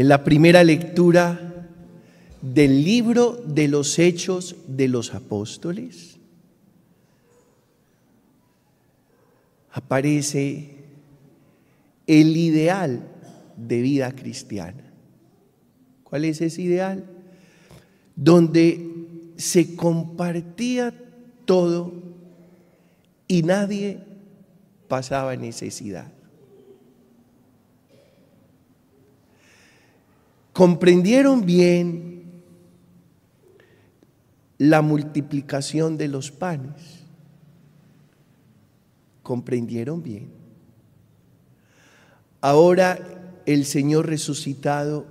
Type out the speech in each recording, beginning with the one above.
en la primera lectura del libro de los Hechos de los Apóstoles, aparece el ideal de vida cristiana. ¿Cuál es ese ideal? Donde se compartía todo y nadie pasaba necesidad. comprendieron bien la multiplicación de los panes. Comprendieron bien. Ahora el Señor resucitado,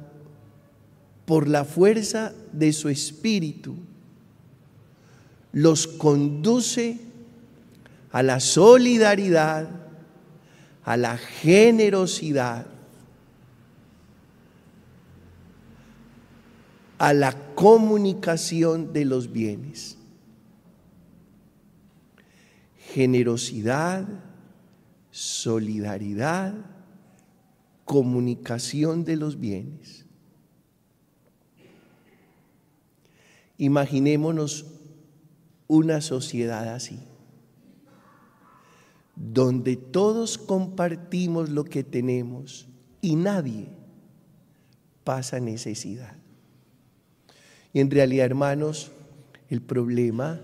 por la fuerza de su espíritu, los conduce a la solidaridad, a la generosidad a la comunicación de los bienes. Generosidad, solidaridad, comunicación de los bienes. Imaginémonos una sociedad así, donde todos compartimos lo que tenemos y nadie pasa necesidad. Y en realidad, hermanos, el problema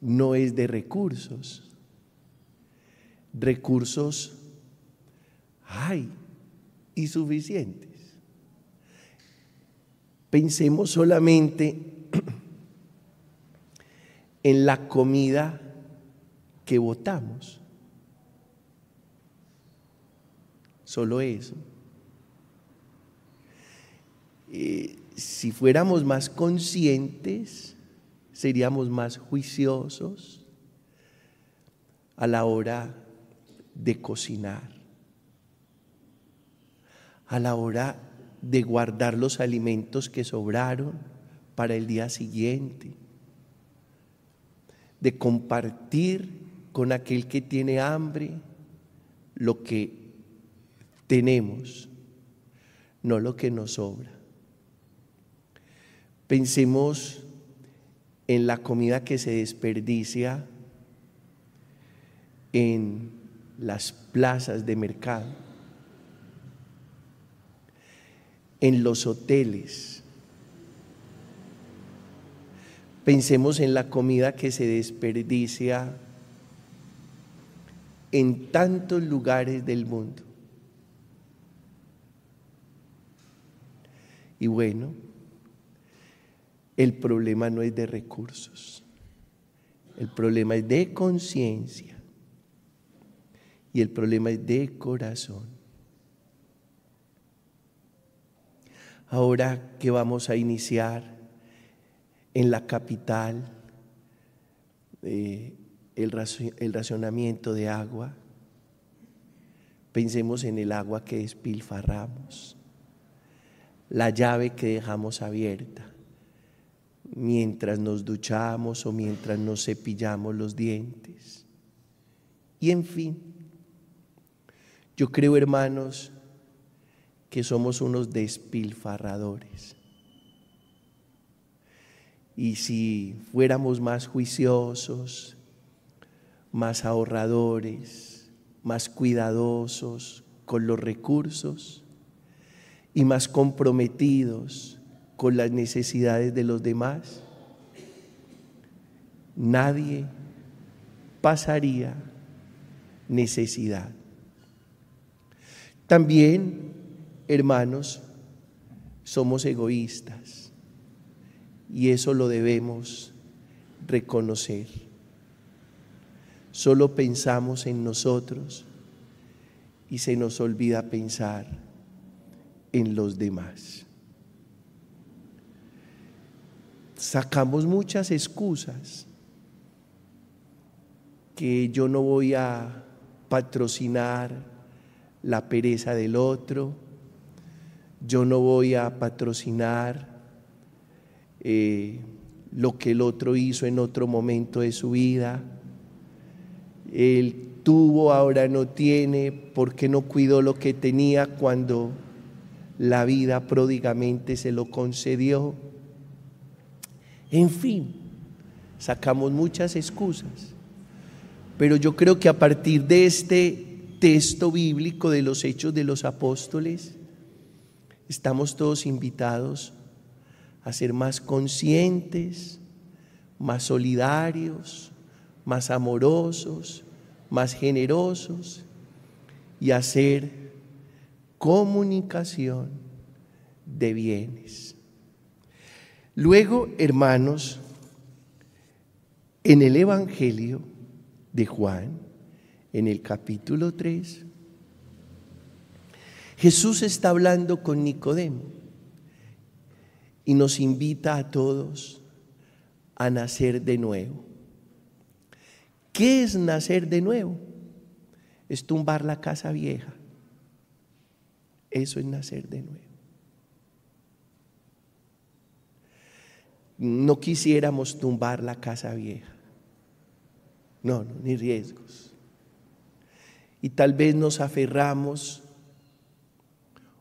no es de recursos. Recursos hay y suficientes. Pensemos solamente en la comida que votamos. Solo eso. Y eh, si fuéramos más conscientes, seríamos más juiciosos a la hora de cocinar, a la hora de guardar los alimentos que sobraron para el día siguiente, de compartir con aquel que tiene hambre lo que tenemos, no lo que nos sobra. Pensemos en la comida que se desperdicia en las plazas de mercado, en los hoteles. Pensemos en la comida que se desperdicia en tantos lugares del mundo. Y bueno, el problema no es de recursos, el problema es de conciencia y el problema es de corazón. Ahora que vamos a iniciar en la capital eh, el racionamiento de agua, pensemos en el agua que despilfarramos, la llave que dejamos abierta mientras nos duchamos o mientras nos cepillamos los dientes. Y en fin, yo creo, hermanos, que somos unos despilfarradores. Y si fuéramos más juiciosos, más ahorradores, más cuidadosos con los recursos y más comprometidos con las necesidades de los demás. Nadie pasaría necesidad. También, hermanos, somos egoístas y eso lo debemos reconocer. Solo pensamos en nosotros y se nos olvida pensar en los demás. sacamos muchas excusas que yo no voy a patrocinar la pereza del otro, yo no voy a patrocinar eh, lo que el otro hizo en otro momento de su vida, él tuvo, ahora no tiene, porque no cuidó lo que tenía cuando la vida pródigamente se lo concedió. En fin, sacamos muchas excusas. Pero yo creo que a partir de este texto bíblico de los hechos de los apóstoles, estamos todos invitados a ser más conscientes, más solidarios, más amorosos, más generosos y hacer comunicación de bienes. Luego, hermanos, en el Evangelio de Juan, en el capítulo 3, Jesús está hablando con Nicodemo y nos invita a todos a nacer de nuevo. ¿Qué es nacer de nuevo? Es tumbar la casa vieja. Eso es nacer de nuevo. no quisiéramos tumbar la casa vieja. No, no, ni riesgos. Y tal vez nos aferramos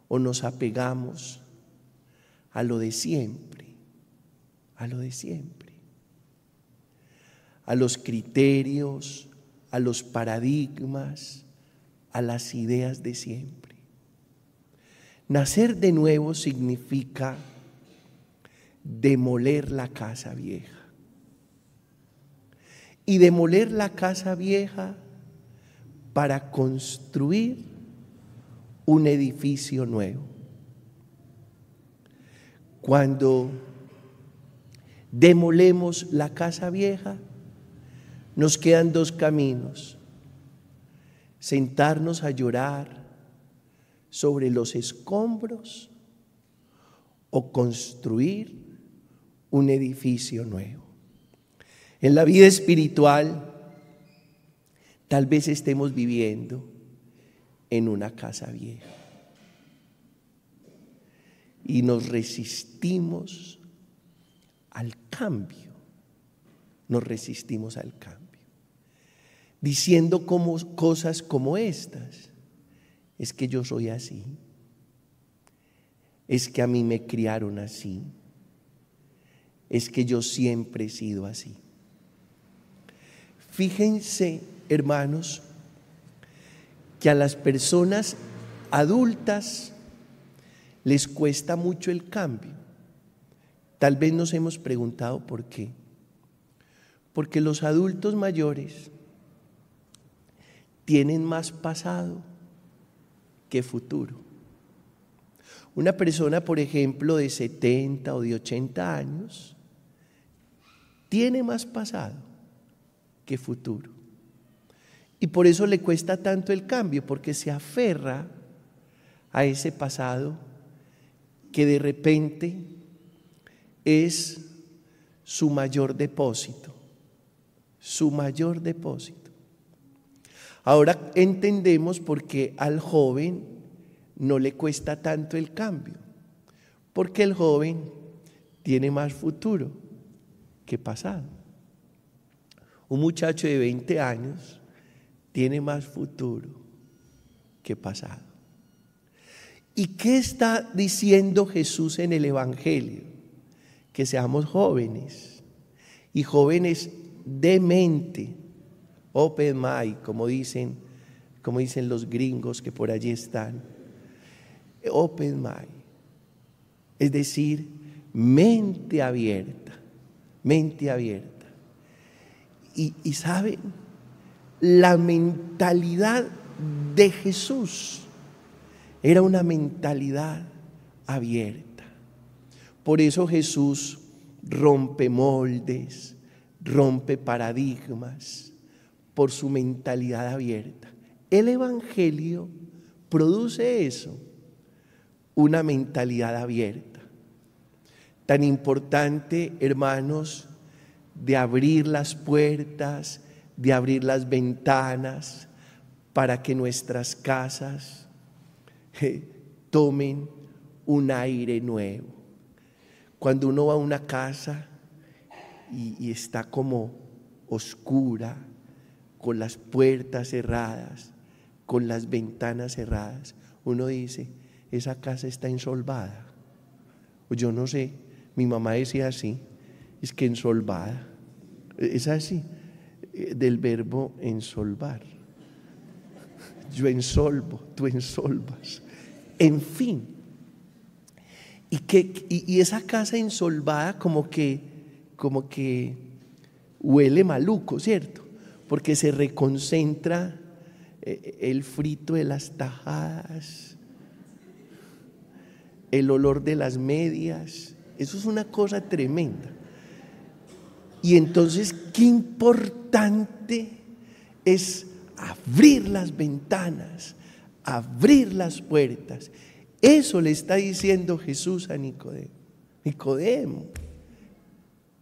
o nos apegamos a lo de siempre, a lo de siempre, a los criterios, a los paradigmas, a las ideas de siempre. Nacer de nuevo significa demoler la casa vieja. Y demoler la casa vieja para construir un edificio nuevo. Cuando demolemos la casa vieja, nos quedan dos caminos. Sentarnos a llorar sobre los escombros o construir un edificio nuevo. En la vida espiritual, tal vez estemos viviendo en una casa vieja y nos resistimos al cambio, nos resistimos al cambio, diciendo cosas como estas, es que yo soy así, es que a mí me criaron así, es que yo siempre he sido así. Fíjense, hermanos, que a las personas adultas les cuesta mucho el cambio. Tal vez nos hemos preguntado por qué. Porque los adultos mayores tienen más pasado que futuro. Una persona, por ejemplo, de 70 o de 80 años, tiene más pasado que futuro. Y por eso le cuesta tanto el cambio, porque se aferra a ese pasado que de repente es su mayor depósito, su mayor depósito. Ahora entendemos por qué al joven no le cuesta tanto el cambio, porque el joven tiene más futuro que pasado. Un muchacho de 20 años tiene más futuro que pasado. ¿Y qué está diciendo Jesús en el Evangelio? Que seamos jóvenes y jóvenes de mente, open mind, como dicen, como dicen los gringos que por allí están. Open mind, es decir, mente abierta mente abierta. Y, y saben, la mentalidad de Jesús era una mentalidad abierta. Por eso Jesús rompe moldes, rompe paradigmas por su mentalidad abierta. El Evangelio produce eso, una mentalidad abierta tan importante, hermanos, de abrir las puertas, de abrir las ventanas para que nuestras casas eh, tomen un aire nuevo. Cuando uno va a una casa y, y está como oscura, con las puertas cerradas, con las ventanas cerradas, uno dice, esa casa está ensolvada. Yo no sé, mi mamá decía así, es que ensolvada, es así, eh, del verbo ensolvar. Yo ensolvo, tú ensolvas. En fin. Y, que, y, esa casa ensolvada como que, como que huele maluco, ¿cierto? Porque se reconcentra eh, el frito de las tajadas, el olor de las medias, eso es una cosa tremenda. Y entonces, qué importante es abrir las ventanas, abrir las puertas. Eso le está diciendo Jesús a Nicodemo. Nicodemo,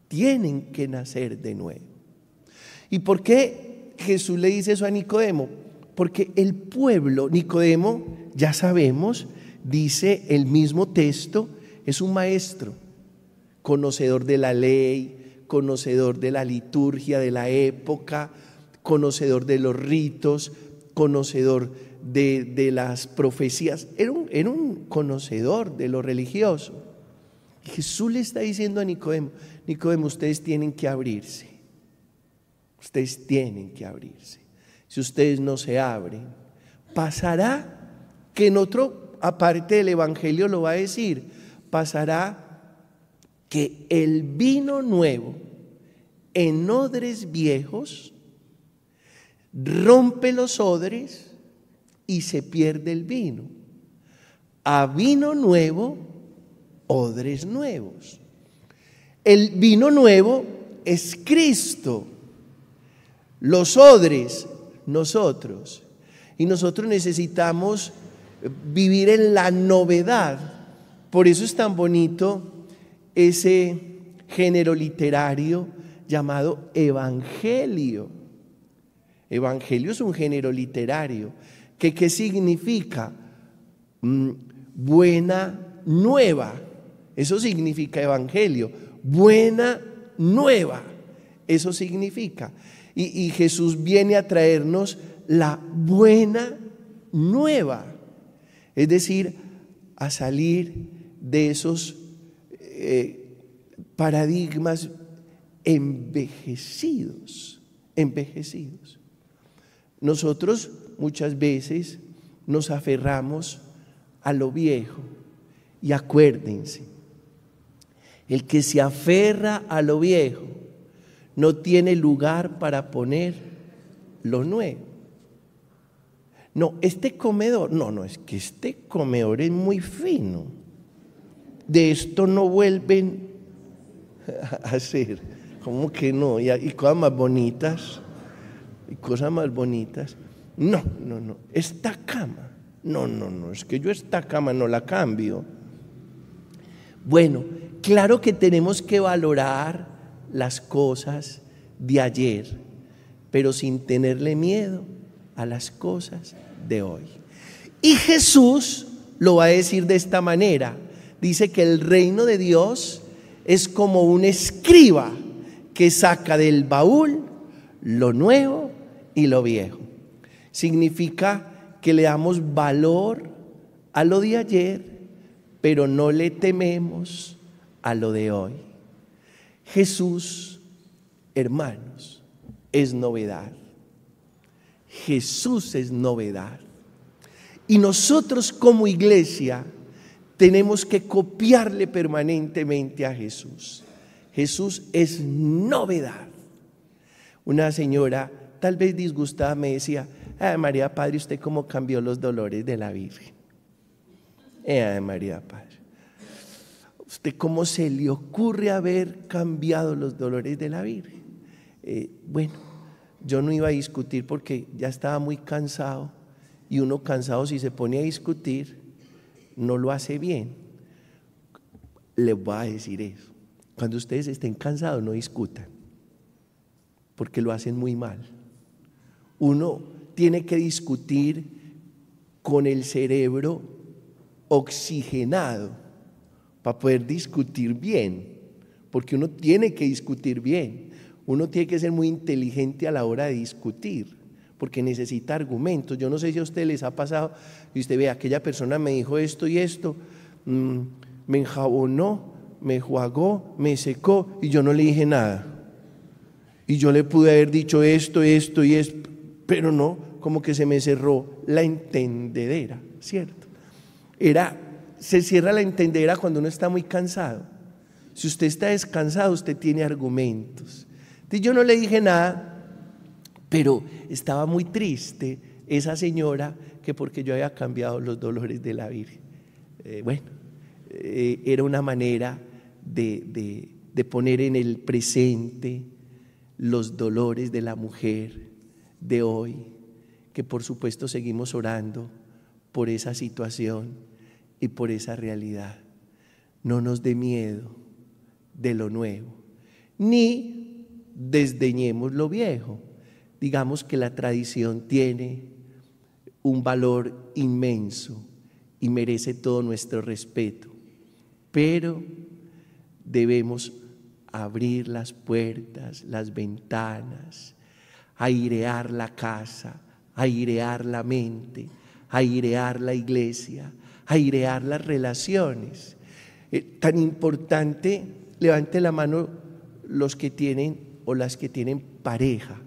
tienen que nacer de nuevo. ¿Y por qué Jesús le dice eso a Nicodemo? Porque el pueblo, Nicodemo, ya sabemos, dice el mismo texto, es un maestro, conocedor de la ley, conocedor de la liturgia de la época, conocedor de los ritos, conocedor de, las profecías. Era un, era un conocedor de lo religioso. Y Jesús le está diciendo a Nicodemo, Nicodemo, ustedes tienen que abrirse. Ustedes tienen que abrirse. Si ustedes no se abren, pasará que en otro aparte del Evangelio lo va a decir, pasará que el vino nuevo en odres viejos rompe los odres y se pierde el vino. A vino nuevo, odres nuevos. El vino nuevo es Cristo. Los odres, nosotros. Y nosotros necesitamos vivir en la novedad. Por eso es tan bonito ese género literario llamado evangelio. Evangelio es un género literario. ¿Qué, significa? Mm, buena nueva. Eso significa evangelio. Buena nueva. Eso significa. Y, y Jesús viene a traernos la buena nueva. Es decir, a salir de esos eh, paradigmas envejecidos, envejecidos. Nosotros muchas veces nos aferramos a lo viejo y acuérdense, el que se aferra a lo viejo no tiene lugar para poner lo nuevo. No, este comedor, no, no, es que este comedor es muy fino de esto no vuelven a hacer. ¿Cómo que no? Y, y cosas más bonitas, y cosas más bonitas. No, no, no. Esta cama. No, no, no. Es que yo esta cama no la cambio. Bueno, claro que tenemos que valorar las cosas de ayer, pero sin tenerle miedo a las cosas de hoy. Y Jesús lo va a decir de esta manera dice que el reino de Dios es como un escriba que saca del baúl lo nuevo y lo viejo. Significa que le damos valor a lo de ayer, pero no le tememos a lo de hoy. Jesús, hermanos, es novedad. Jesús es novedad. Y nosotros como iglesia tenemos que copiarle permanentemente a Jesús. Jesús es novedad. Una señora, tal vez disgustada, me decía, Ay, María Padre, ¿usted cómo cambió los dolores de la Virgen? Eh, ay, María Padre, ¿usted cómo se le ocurre haber cambiado los dolores de la Virgen? Eh, bueno, yo no iba a discutir porque ya estaba muy cansado y uno cansado si se pone a discutir no lo hace bien, les va a decir eso. Cuando ustedes estén cansados, no discutan, porque lo hacen muy mal. Uno tiene que discutir con el cerebro oxigenado para poder discutir bien, porque uno tiene que discutir bien, uno tiene que ser muy inteligente a la hora de discutir porque necesita argumentos. Yo no sé si a usted les ha pasado y usted ve, aquella persona me dijo esto y esto, mm, me enjabonó, me juagó, me secó y yo no le dije nada. Y yo le pude haber dicho esto, esto y esto, pero no, como que se me cerró la entendedera, ¿cierto? Era, se cierra la entendedera cuando uno está muy cansado. Si usted está descansado, usted tiene argumentos. Y yo no le dije nada, pero estaba muy triste esa señora que porque yo había cambiado los dolores de la Virgen. Eh, bueno, eh, era una manera de, de poner en el presente los dolores de la mujer de hoy, que por supuesto seguimos orando por esa situación y por esa realidad. No nos dé miedo de lo nuevo, ni desdeñemos lo viejo, digamos que la tradición tiene un valor inmenso y merece todo nuestro respeto, pero debemos abrir las puertas, las ventanas, airear la casa, airear la mente, airear la iglesia, airear las relaciones. Eh, tan importante, levante la mano los que tienen o las que tienen pareja.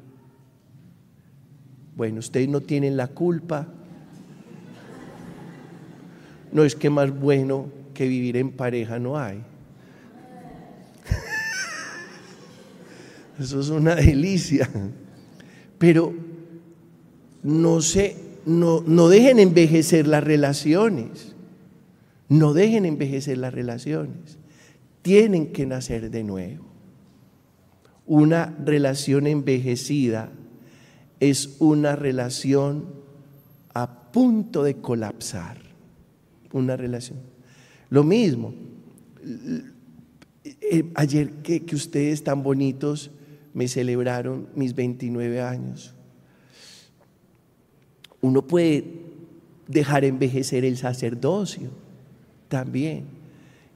Bueno, ustedes no tienen la culpa. No es que más bueno que vivir en pareja no hay. Eso es una delicia. Pero no se, no, no dejen envejecer las relaciones. No dejen envejecer las relaciones. Tienen que nacer de nuevo. Una relación envejecida es una relación a punto de colapsar. Una relación. Lo mismo, eh, ayer que, que ustedes tan bonitos me celebraron mis 29 años. Uno puede dejar envejecer el sacerdocio también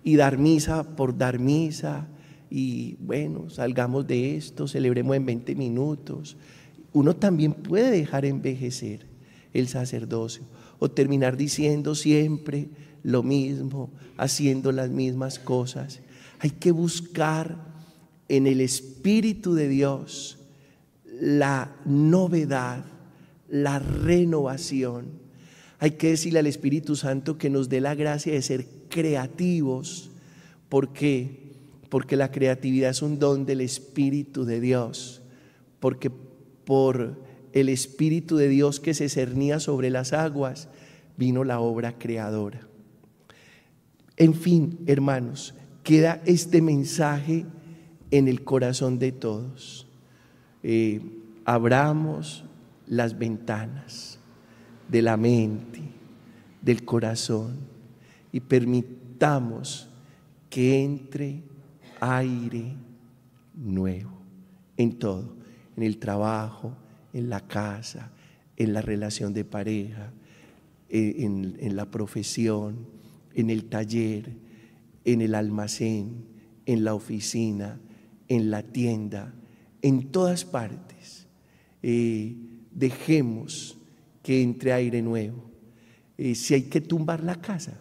y dar misa por dar misa y bueno, salgamos de esto, celebremos en 20 minutos uno también puede dejar envejecer el sacerdocio o terminar diciendo siempre lo mismo, haciendo las mismas cosas. Hay que buscar en el Espíritu de Dios la novedad, la renovación. Hay que decirle al Espíritu Santo que nos dé la gracia de ser creativos. ¿Por qué? Porque la creatividad es un don del Espíritu de Dios. Porque por el Espíritu de Dios que se cernía sobre las aguas, vino la obra creadora. En fin, hermanos, queda este mensaje en el corazón de todos. Eh, abramos las ventanas de la mente, del corazón, y permitamos que entre aire nuevo en todo en el trabajo, en la casa, en la relación de pareja, eh, en, la profesión, en el taller, en el almacén, en la oficina, en la tienda, en todas partes. Eh, dejemos que entre aire nuevo. Eh, si hay que tumbar la casa,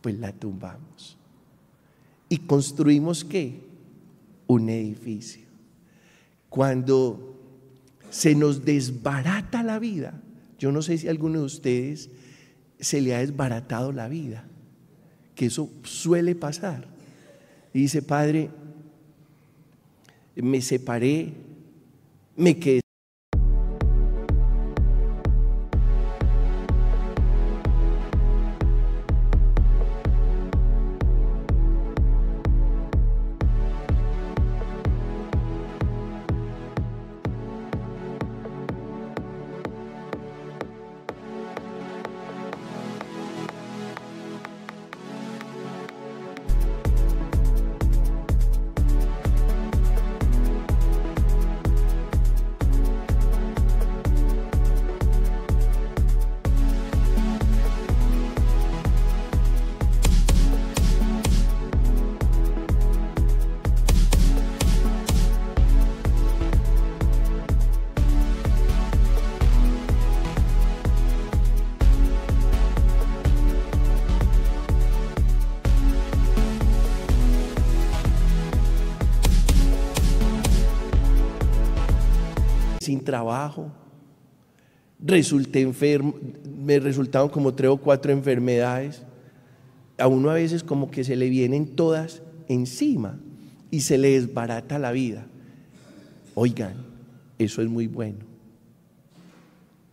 pues la tumbamos. ¿Y construimos qué? Un edificio. Cuando se nos desbarata la vida, yo no sé si a alguno de ustedes se le ha desbaratado la vida, que eso suele pasar. dice, Padre, me separé, me quedé sin trabajo, resulté enfermo, me resultaron como tres o cuatro enfermedades. A uno a veces como que se le vienen todas encima y se le desbarata la vida. Oigan, eso es muy bueno.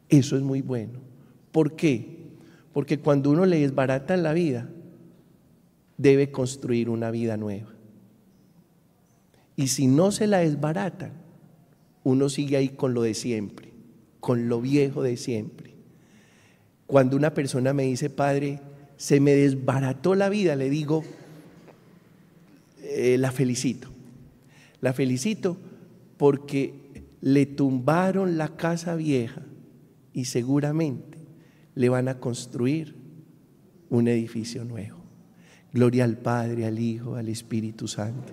Eso es muy bueno. ¿Por qué? Porque cuando uno le desbarata la vida, debe construir una vida nueva. Y si no se la desbaratan, uno sigue ahí con lo de siempre, con lo viejo de siempre. Cuando una persona me dice, Padre, se me desbarató la vida, le digo, eh, la felicito. La felicito porque le tumbaron la casa vieja y seguramente le van a construir un edificio nuevo. Gloria al Padre, al Hijo, al Espíritu Santo.